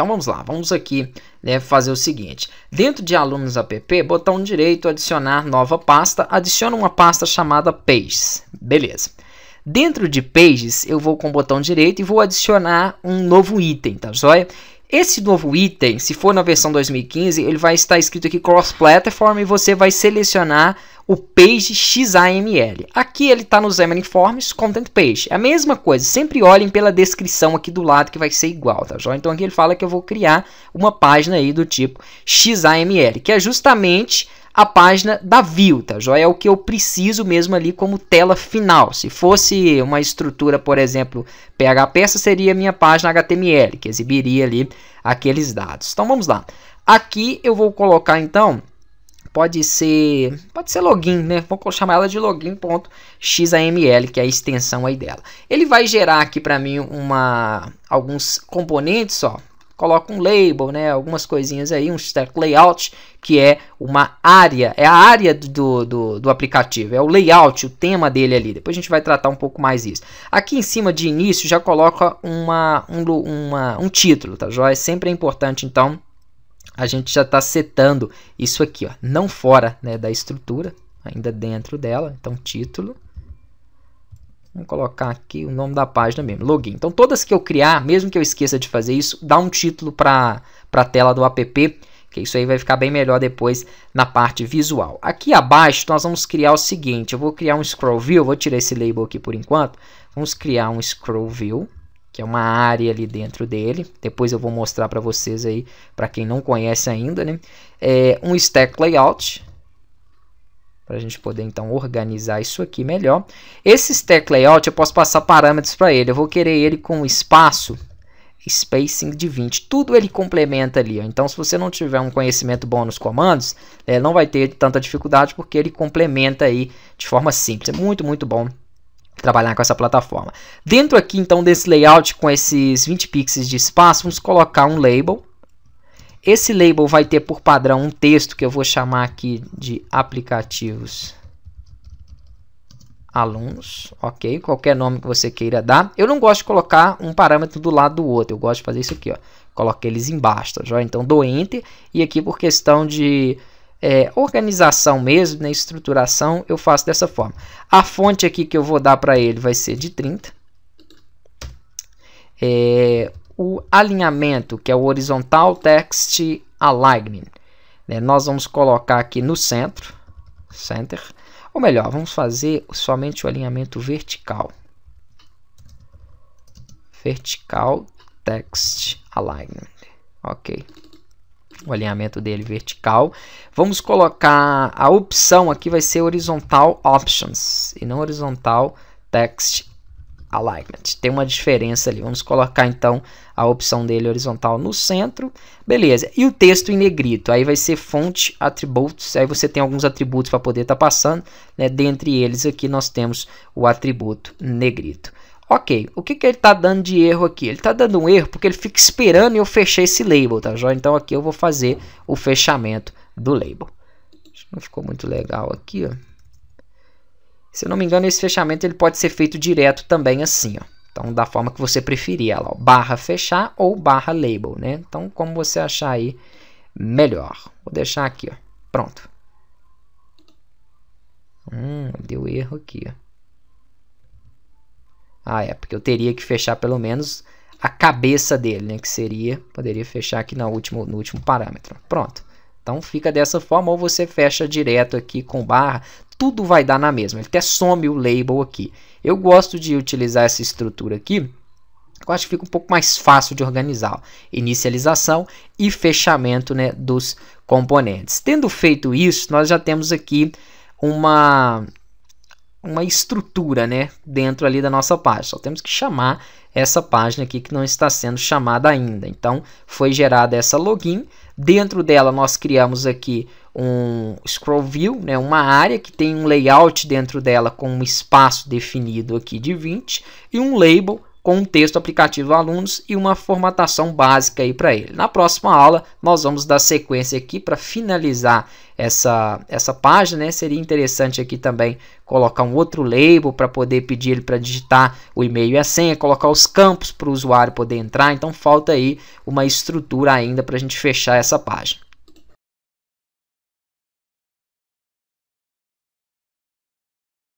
Então vamos lá, vamos aqui né, fazer o seguinte. Dentro de alunos app, botão direito, adicionar nova pasta, adiciona uma pasta chamada Pages. Beleza. Dentro de Pages, eu vou com o botão direito e vou adicionar um novo item, tá joia? Esse novo item, se for na versão 2015, ele vai estar escrito aqui cross-platform e você vai selecionar o page XAML. Aqui ele está no Xamarin Forms Content Page. É a mesma coisa, sempre olhem pela descrição aqui do lado que vai ser igual, tá joia? Então aqui ele fala que eu vou criar uma página aí do tipo XAML, que é justamente a página da view, tá? Joia? É o que eu preciso mesmo ali como tela final. Se fosse uma estrutura, por exemplo, PHP, essa seria a minha página HTML, que exibiria ali aqueles dados. Então vamos lá. Aqui eu vou colocar então pode ser pode ser login, né? Vou chamar ela de login.xaml, que é a extensão aí dela. Ele vai gerar aqui para mim uma alguns componentes, ó coloca um label, né? Algumas coisinhas aí, um stack layout, que é uma área, é a área do, do, do, aplicativo, é o layout, o tema dele ali. Depois a gente vai tratar um pouco mais isso. Aqui em cima de início já coloca uma, um, uma, um título, tá joia? Sempre é importante, então, a gente já está setando isso aqui, ó. Não fora né, da estrutura, ainda dentro dela. Então, título Vou colocar aqui o nome da página mesmo, login. Então todas que eu criar, mesmo que eu esqueça de fazer isso, dá um título para a tela do app, que isso aí vai ficar bem melhor depois na parte visual. Aqui abaixo nós vamos criar o seguinte, eu vou criar um scroll view, vou tirar esse label aqui por enquanto. Vamos criar um scroll view, que é uma área ali dentro dele. Depois eu vou mostrar para vocês aí, para quem não conhece ainda, né? É um stack layout, para a gente poder então organizar isso aqui melhor. Esse stack layout eu posso passar parâmetros para ele, eu vou querer ele com espaço spacing de 20. Tudo ele complementa ali. Ó. Então, se você não tiver um conhecimento bom nos comandos, é, não vai ter tanta dificuldade porque ele complementa aí de forma simples. É muito, muito bom trabalhar com essa plataforma. Dentro aqui, então, desse layout com esses 20 pixels de espaço, vamos colocar um label esse label vai ter por padrão um texto que eu vou chamar aqui de aplicativos alunos, ok? Qualquer nome que você queira dar. Eu não gosto de colocar um parâmetro do lado do outro, eu gosto de fazer isso aqui, ó. Coloque eles embaixo, tá, joia? Então dou Enter e aqui por questão de é, organização mesmo, né, estruturação, eu faço dessa forma. A fonte aqui que eu vou dar para ele vai ser de 30. É, alinhamento, que é o Horizontal Text Alignment. Né? Nós vamos colocar aqui no centro, center, ou melhor, vamos fazer somente o alinhamento vertical. Vertical Text Alignment. Ok. O alinhamento dele vertical. Vamos colocar a opção aqui vai ser horizontal options e não horizontal text alignment. Tem uma diferença ali. Vamos colocar então a opção dele horizontal no centro. Beleza. E o texto em negrito. Aí vai ser fonte attributes. Aí você tem alguns atributos para poder estar tá passando. Né? Dentre eles aqui nós temos o atributo negrito. Ok, o que, que ele está dando de erro aqui? Ele está dando um erro porque ele fica esperando eu fechar esse label, tá Então aqui eu vou fazer o fechamento do label. Não ficou muito legal aqui, ó. Se eu não me engano, esse fechamento ele pode ser feito direto também assim, ó. Então, da forma que você preferir, ó, barra fechar ou barra label, né? Então, como você achar aí melhor. Vou deixar aqui, ó. Pronto. Hum, deu erro aqui, ó. Ah, é, porque eu teria que fechar pelo menos a cabeça dele, né? Que seria, poderia fechar aqui no último, no último parâmetro. Pronto. Então fica dessa forma, ou você fecha direto aqui com barra tudo vai dar na mesma. Ele até some o label aqui. Eu gosto de utilizar essa estrutura aqui. Eu acho que fica um pouco mais fácil de organizar. Inicialização e fechamento né, dos componentes. Tendo feito isso, nós já temos aqui uma, uma estrutura né, dentro ali da nossa página. Só temos que chamar essa página aqui que não está sendo chamada ainda. Então, foi gerada essa login. Dentro dela, nós criamos aqui um scroll view, né, uma área que tem um layout dentro dela com um espaço definido aqui de 20 e um label com um texto aplicativo alunos e uma formatação básica aí para ele. Na próxima aula nós vamos dar sequência aqui para finalizar essa, essa página, né? Seria interessante aqui também colocar um outro label para poder pedir ele para digitar o e-mail e a senha, colocar os campos para o usuário poder entrar. Então falta aí uma estrutura ainda para a gente fechar essa página.